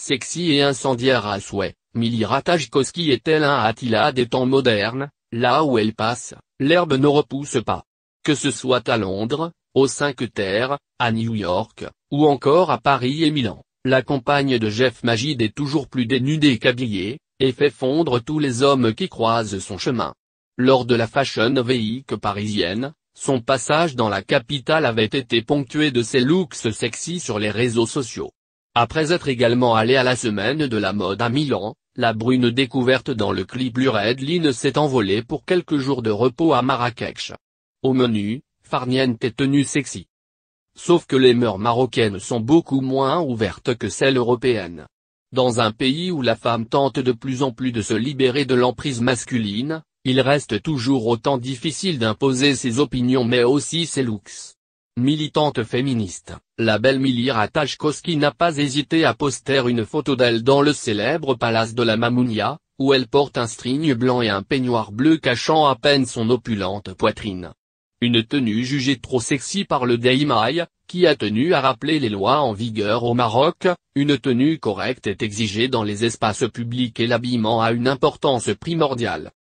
sexy et incendiaire à souhait, Milly Ratajkowski est-elle un Attila des temps modernes, là où elle passe, l'herbe ne repousse pas. Que ce soit à Londres, aux Cinq Terres, à New York, ou encore à Paris et Milan, la compagne de Jeff Magid est toujours plus dénudée qu'habillée, et fait fondre tous les hommes qui croisent son chemin. Lors de la Fashion Week parisienne, son passage dans la capitale avait été ponctué de ses looks sexy sur les réseaux sociaux. Après être également allée à la semaine de la mode à Milan, la brune découverte dans le clip Line s'est envolée pour quelques jours de repos à Marrakech. Au menu, farniente est tenue sexy. Sauf que les mœurs marocaines sont beaucoup moins ouvertes que celles européennes. Dans un pays où la femme tente de plus en plus de se libérer de l'emprise masculine, il reste toujours autant difficile d'imposer ses opinions mais aussi ses looks. Militante féministe, la belle Milira Tachkowski n'a pas hésité à poster une photo d'elle dans le célèbre palace de la Mamounia, où elle porte un string blanc et un peignoir bleu cachant à peine son opulente poitrine. Une tenue jugée trop sexy par le Deimaï, qui a tenu à rappeler les lois en vigueur au Maroc, une tenue correcte est exigée dans les espaces publics et l'habillement a une importance primordiale.